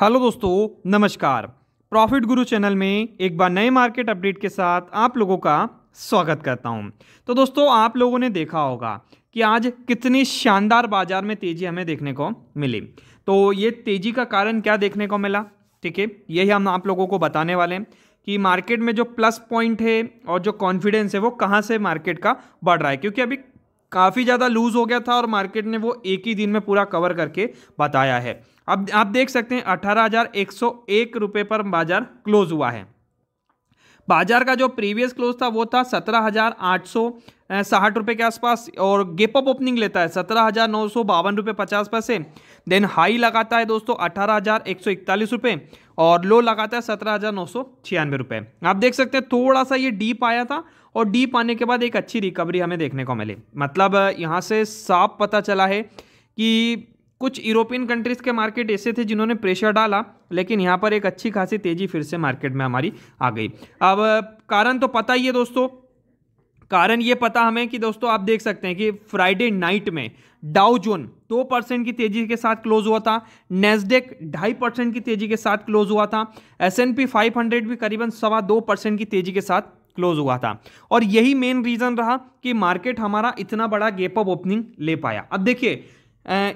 hello दोस्तों नमस्कार profit गुरु चैनल में एक बार नए मार्केट अपडेट के साथ आप लोगों का स्वागत करता हूं तो दोस्तों आप लोगों ने देखा होगा कि आज कितनी शानदार बाजार में तेज़ी हमें देखने को मिली तो ये तेज़ी का कारण क्या देखने को मिला ठीक है यही हम आप लोगों को बताने वाले हैं कि मार्केट में जो प्लस पॉइंट है और जो कॉन्फिडेंस है वो कहाँ से मार्केट का बढ़ रहा है क्योंकि अभी काफ़ी ज़्यादा लूज़ हो गया था और मार्केट ने वो एक ही दिन में पूरा कवर करके बताया है अब आप देख सकते हैं अठारह हजार एक सौ एक रुपये पर बाजार क्लोज हुआ है बाजार का जो प्रीवियस क्लोज था वो था सत्रह हजार आठ सौ साठ रुपये के आसपास और गेप अप ओपनिंग लेता है सत्रह हज़ार नौ सौ बावन रुपये पचास पैसे देन हाई लगाता है दोस्तों अठारह हज़ार एक सौ इकतालीस रुपये और लो लगाता है सत्रह हज़ार नौ सौ छियानवे रुपये आप देख सकते हैं थोड़ा सा ये डीप आया था और डीप आने के बाद एक अच्छी रिकवरी हमें देखने को मिली मतलब यहाँ से साफ पता चला है कि कुछ यूरोपियन कंट्रीज़ के मार्केट ऐसे थे जिन्होंने प्रेशर डाला लेकिन यहाँ पर एक अच्छी खासी तेज़ी फिर से मार्केट में हमारी आ गई अब कारण तो पता ही है दोस्तों कारण ये पता हमें कि दोस्तों आप देख सकते हैं कि फ्राइडे नाइट में डाउ जोन दो परसेंट की तेजी के साथ क्लोज हुआ था नेस्डेक ढाई परसेंट की तेजी के साथ क्लोज हुआ था S N P five hundred भी करीबन सवा दो परसेंट की तेजी के साथ क्लोज हुआ था और यही मेन रीज़न रहा कि मार्केट हमारा इतना बड़ा गैप अप ओपनिंग ले पाया अब देखिए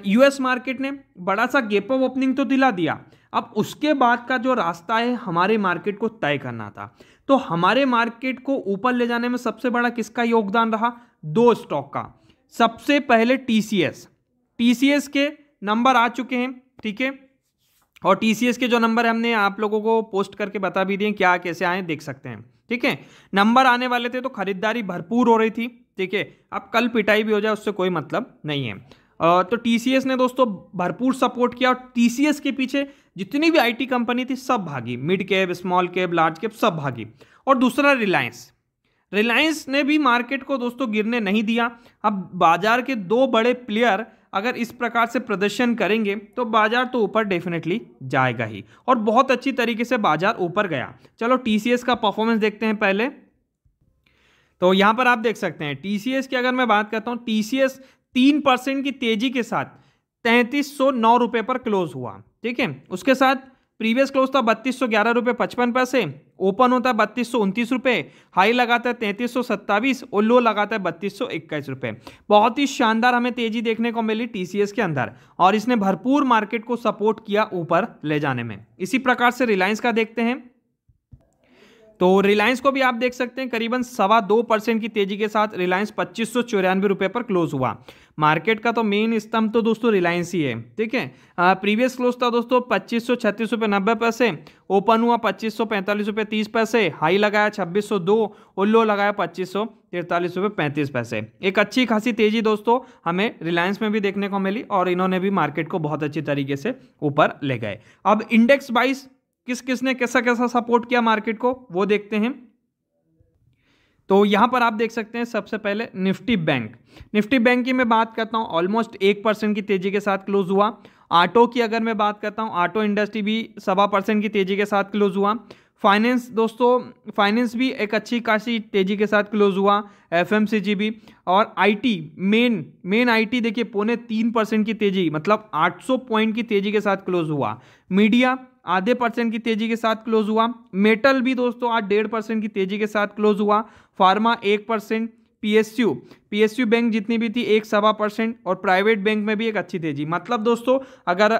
यूएस मार्केट ने बड़ा सा गेप ऑफ ओपनिंग तो दिला दिया अब उसके बाद का जो रास्ता है हमारे मार्केट को तय करना था तो हमारे मार्केट को ऊपर ले जाने में सबसे बड़ा किसका योगदान रहा दो स्टॉक का सबसे पहले टीसीएस टीसीएस के नंबर आ चुके हैं ठीक है और टीसीएस के जो नंबर हमने आप लोगों को पोस्ट करके बता भी दिए क्या कैसे आए देख सकते हैं ठीक है नंबर आने वाले थे तो खरीदारी भरपूर हो रही थी ठीक है अब कल पिटाई भी हो जाए उससे कोई मतलब नहीं है तो टी ने दोस्तों भरपूर सपोर्ट किया और टी के पीछे जितनी भी आईटी कंपनी थी सब भागी mid cap small cap large cap सब भागी और दूसरा रिलायंस रिलायंस ने भी मार्केट को दोस्तों गिरने नहीं दिया अब बाजार के दो बड़े प्लेयर अगर इस प्रकार से प्रदर्शन करेंगे तो बाजार तो ऊपर डेफिनेटली जाएगा ही और बहुत अच्छी तरीके से बाजार ऊपर गया चलो टीसीएस का परफॉर्मेंस देखते हैं पहले तो यहाँ पर आप देख सकते हैं टी की अगर मैं बात करता हूँ टी तीन परसेंट की तेजी के साथ तैंतीस सौ नौ रुपये पर क्लोज हुआ ठीक है उसके साथ प्रीवियस क्लोज था बत्तीस सौ ग्यारह रुपये पचपन पैसे ओपन होता है बत्तीस सौ उनतीस रुपये हाई लगाता है तैंतीस सौ सत्ताईस और लो लगाता है बत्तीस सौ इक्कीस रुपये बहुत ही शानदार हमें तेजी देखने को मिली टीसीएस के अंदर और इसने भरपूर मार्केट को सपोर्ट किया ऊपर ले जाने में इसी प्रकार से रिलायंस का देखते हैं तो रिलायंस को भी आप देख सकते हैं करीबन सवा दो परसेंट की तेजी के साथ रिलायंस पच्चीस सौ चौरानवे रुपये पर क्लोज हुआ मार्केट का तो मेन स्तंभ तो दोस्तों रिलायंस ही है ठीक है प्रीवियस क्लोज था दोस्तों पच्चीस सौ छत्तीस रुपये नब्बे पैसे ओपन हुआ पच्चीस सौ पैंतालीस रुपये तीस पैसे हाई लगाया छब्बीस सौ दो और लो लगाया पच्चीस सौ तिरतालीस रुपये पैंतीस पैसे एक अच्छी खासी तेजी दोस्तों हमें रिलायंस में भी देखने को मिली और इन्होंने भी मार्केट को बहुत अच्छी तरीके से ऊपर ले गए अब इंडेक्स वाइज किस किस ने कैसा कैसा सपोर्ट किया मार्केट को वो देखते हैं तो यहां पर आप देख सकते हैं सबसे पहले निफ्टी बैंक निफ्टी बैंक की मैं बात करता हूँ ऑलमोस्ट एक परसेंट की तेज़ी के साथ क्लोज हुआ ऑटो की अगर मैं बात करता हूं ऑटो इंडस्ट्री भी सवा परसेंट की तेज़ी के साथ क्लोज हुआ फाइनेंस दोस्तों फाइनेंस भी एक अच्छी खासी तेज़ी के साथ क्लोज हुआ एफ भी और आईटी मेन मेन आईटी देखिए पौने तीन परसेंट की तेज़ी मतलब 800 पॉइंट की तेज़ी के साथ क्लोज हुआ मीडिया आधे परसेंट की तेजी के साथ क्लोज हुआ मेटल भी दोस्तों आज डेढ़ परसेंट की तेजी के साथ क्लोज हुआ फार्मा एक परसेंट पीएसयू पीएसयू बैंक जितनी भी थी एक सवा परसेंट और प्राइवेट बैंक में भी एक अच्छी तेजी मतलब दोस्तों अगर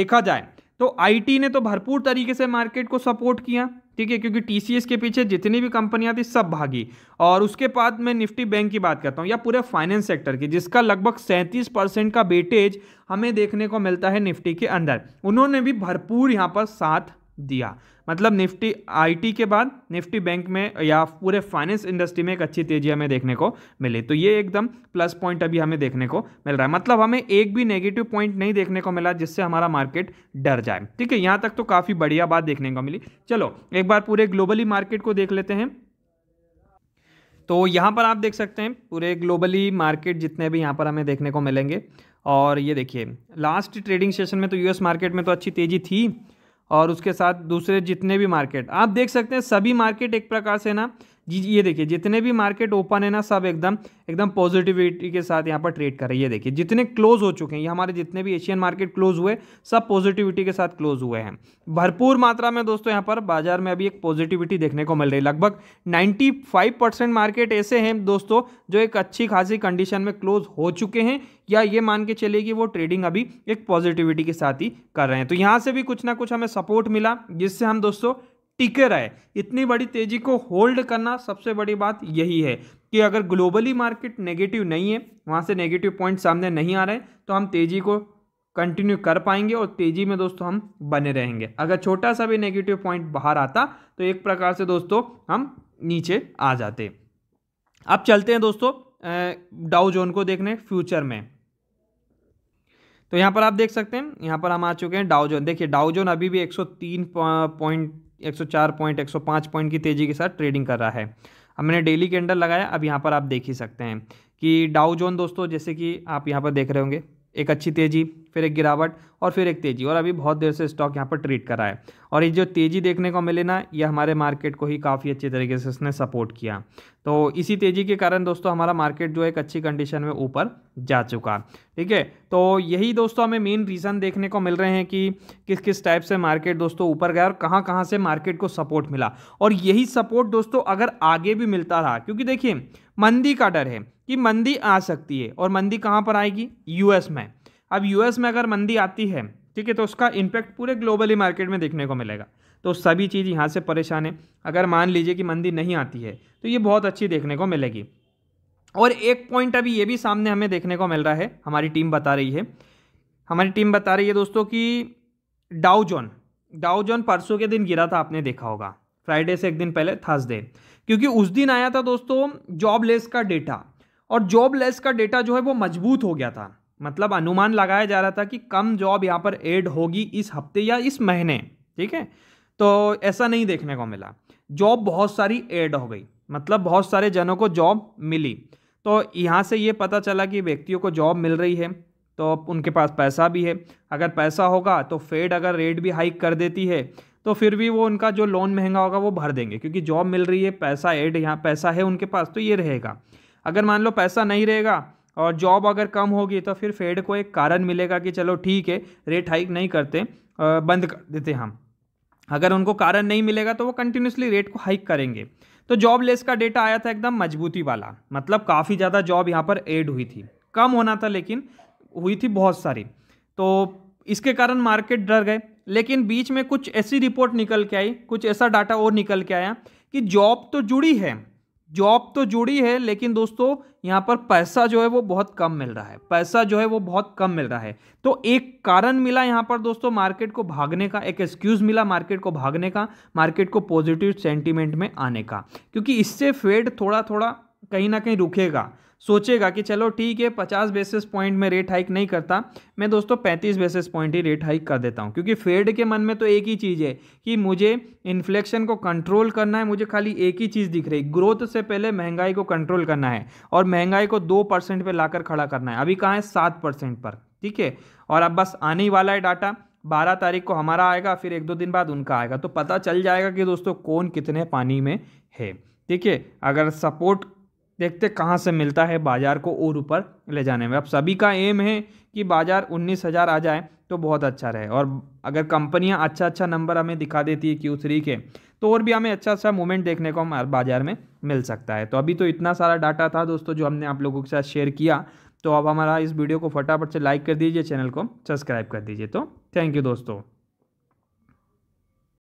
देखा जाए तो आईटी ने तो भरपूर तरीके से मार्केट को सपोर्ट किया ठीक है क्योंकि टीसीएस के पीछे जितनी भी कंपनियां थी सब भागी और उसके बाद मैं निफ्टी बैंक की बात करता हूँ या पूरे फाइनेंस सेक्टर की जिसका लगभग सैंतीस परसेंट का बेटेज हमें देखने को मिलता है निफ्टी के अंदर उन्होंने भी भरपूर यहाँ पर साथ दिया मतलब निफ्टी आईटी के बाद निफ्टी बैंक में या पूरे फाइनेंस इंडस्ट्री में एक अच्छी तेजी हमें देखने को मिली तो ये एकदम प्लस पॉइंट अभी हमें देखने को मिल रहा है मतलब हमें एक भी नेगेटिव पॉइंट नहीं देखने को मिला जिससे हमारा मार्केट डर जाए ठीक है यहाँ तक तो काफ़ी बढ़िया बात देखने को मिली चलो एक बार पूरे ग्लोबली मार्केट को देख लेते हैं तो यहाँ पर आप देख सकते हैं पूरे ग्लोबली मार्केट जितने भी यहाँ पर हमें देखने को मिलेंगे और ये देखिए लास्ट ट्रेडिंग सेशन में तो यूएस मार्केट में तो अच्छी तेज़ी थी और उसके साथ दूसरे जितने भी मार्केट आप देख सकते हैं सभी मार्केट एक प्रकार से ना ये देखिए जितने भी मार्केट ओपन है ना सब एकदम एकदम पॉजिटिविटी के साथ यहाँ पर ट्रेड कर रही है देखिए जितने क्लोज हो चुके हैं ये हमारे जितने भी एशियन मार्केट क्लोज हुए सब पॉजिटिविटी के साथ क्लोज हुए हैं भरपूर मात्रा में दोस्तों यहाँ पर बाजार में अभी एक पॉजिटिविटी देखने को मिल रही है लगभग नाइन्टी परसेंट मार्केट ऐसे हैं दोस्तों जो एक अच्छी खासी कंडीशन में क्लोज हो चुके हैं या ये मान के चले कि वो ट्रेडिंग अभी एक पॉजिटिविटी के साथ ही कर रहे हैं तो यहाँ से भी कुछ ना कुछ हमें सपोर्ट मिला जिससे हम दोस्तों टिके रहे इतनी बड़ी तेजी को होल्ड करना सबसे बड़ी बात यही है कि अगर ग्लोबली मार्केट नेगेटिव नहीं है वहाँ से नेगेटिव पॉइंट सामने नहीं आ रहे हैं तो हम तेज़ी को कंटिन्यू कर पाएंगे और तेज़ी में दोस्तों हम बने रहेंगे अगर छोटा सा भी नेगेटिव पॉइंट बाहर आता तो एक प्रकार से दोस्तों हम नीचे आ जाते अब चलते हैं दोस्तों डाउ जोन को देखने फ्यूचर में तो यहाँ पर आप देख सकते हैं यहाँ पर हम आ चुके हैं डाउ जोन देखिए डाउ जोन अभी भी 103 पॉइंट चार पॉइंट पाँच पॉइंट की तेज़ी के साथ ट्रेडिंग कर रहा है अब मैंने डेली के लगाया अब यहाँ पर आप देख ही सकते हैं कि डाउ जोन दोस्तों जैसे कि आप यहाँ पर देख रहे होंगे एक अच्छी तेज़ी फिर एक गिरावट और फिर एक तेज़ी और अभी बहुत देर से स्टॉक यहाँ पर ट्रेड करा है और ये जो तेज़ी देखने को मिले ना ये हमारे मार्केट को ही काफ़ी अच्छे तरीके से इसने सपोर्ट किया तो इसी तेज़ी के कारण दोस्तों हमारा मार्केट जो है एक अच्छी कंडीशन में ऊपर जा चुका ठीक है तो यही दोस्तों हमें मेन रीज़न देखने को मिल रहे हैं कि किस किस टाइप से मार्केट दोस्तों ऊपर गया और कहाँ कहाँ से मार्केट को सपोर्ट मिला और यही सपोर्ट दोस्तों अगर आगे भी मिलता रहा क्योंकि देखिए मंदी का डर है कि मंदी आ सकती है और मंदी कहाँ पर आएगी यूएस में अब यूएस में अगर मंदी आती है ठीक है तो उसका इम्पैक्ट पूरे ग्लोबली मार्केट में देखने को मिलेगा तो सभी चीज़ यहाँ से परेशान है अगर मान लीजिए कि मंदी नहीं आती है तो ये बहुत अच्छी देखने को मिलेगी और एक पॉइंट अभी ये भी सामने हमें देखने को मिल रहा है हमारी टीम बता रही है हमारी टीम बता रही है दोस्तों कि डाउजोन डाउजोन परसों के दिन गिरा था आपने देखा होगा फ्राइडे से एक दिन पहले थर्सडे क्योंकि उस दिन आया था दोस्तों जॉब लेस का डेटा और जॉब लेस का डेटा जो है वो मजबूत हो गया था मतलब अनुमान लगाया जा रहा था कि कम जॉब यहाँ पर एड होगी इस हफ्ते या इस महीने ठीक है तो ऐसा नहीं देखने को मिला जॉब बहुत सारी एड हो गई मतलब बहुत सारे जनों को जॉब मिली तो यहाँ से ये पता चला कि व्यक्तियों को जॉब मिल रही है तो उनके पास पैसा भी है अगर पैसा होगा तो फेड अगर रेट भी हाइक कर देती है तो फिर भी वो उनका जो लोन महंगा होगा वो भर देंगे क्योंकि जॉब मिल रही है पैसा एड यहाँ पैसा है उनके पास तो ये रहेगा अगर मान लो पैसा नहीं रहेगा और जॉब अगर कम होगी तो फिर फेड को एक कारण मिलेगा कि चलो ठीक है रेट हाइक नहीं करते बंद कर देते हम अगर उनको कारण नहीं मिलेगा तो वो कंटिन्यूसली रेट को हाइक करेंगे तो जॉब लेस का डेटा आया था एकदम मजबूती वाला मतलब काफ़ी ज़्यादा जॉब यहाँ पर एड हुई थी कम होना था लेकिन हुई थी बहुत सारी तो इसके कारण मार्केट डर गए लेकिन बीच में कुछ ऐसी रिपोर्ट निकल के आई कुछ ऐसा डाटा और निकल के आया कि जॉब तो जुड़ी है जॉब तो जुड़ी है लेकिन दोस्तों यहाँ पर पैसा जो है वो बहुत कम मिल रहा है पैसा जो है वो बहुत कम मिल रहा है तो एक कारण मिला यहाँ पर दोस्तों मार्केट को भागने का एक एक्सक्यूज़ मिला मार्केट को भागने का मार्केट को पॉजिटिव सेंटिमेंट में आने का क्योंकि इससे फेड थोड़ा थोड़ा कहीं ना कहीं रुकेगा सोचेगा कि चलो ठीक है पचास बेसिस पॉइंट में रेट हाइक नहीं करता मैं दोस्तों पैंतीस बेसिस पॉइंट ही रेट हाइक कर देता हूँ क्योंकि फेड के मन में तो एक ही चीज़ है कि मुझे इन्फ्लेक्शन को कंट्रोल करना है मुझे खाली एक ही चीज़ दिख रही ग्रोथ से पहले महंगाई को कंट्रोल करना है और महंगाई को दो परसेंट पर लाकर खड़ा करना है अभी कहाँ है सात परसेंट पर ठीक है और अब बस आने ही वाला है डाटा बारह तारीख को हमारा आएगा फिर एक दो दिन बाद उनका आएगा तो पता चल जाएगा कि दोस्तों कौन कितने पानी में है ठीक है अगर सपोर्ट देखते कहाँ से मिलता है बाज़ार को और ऊपर ले जाने में अब सभी का एम है कि बाज़ार उन्नीस हज़ार आ जाए तो बहुत अच्छा रहे और अगर कंपनियां अच्छा अच्छा नंबर हमें दिखा देती है क्यू थ्री के तो और भी हमें अच्छा अच्छा मूवमेंट देखने को हमारे बाज़ार में मिल सकता है तो अभी तो इतना सारा डाटा था दोस्तों जो हमने आप लोगों के साथ शेयर किया तो अब हमारा इस वीडियो को फटाफट से लाइक कर दीजिए चैनल को सब्सक्राइब कर दीजिए तो थैंक यू दोस्तों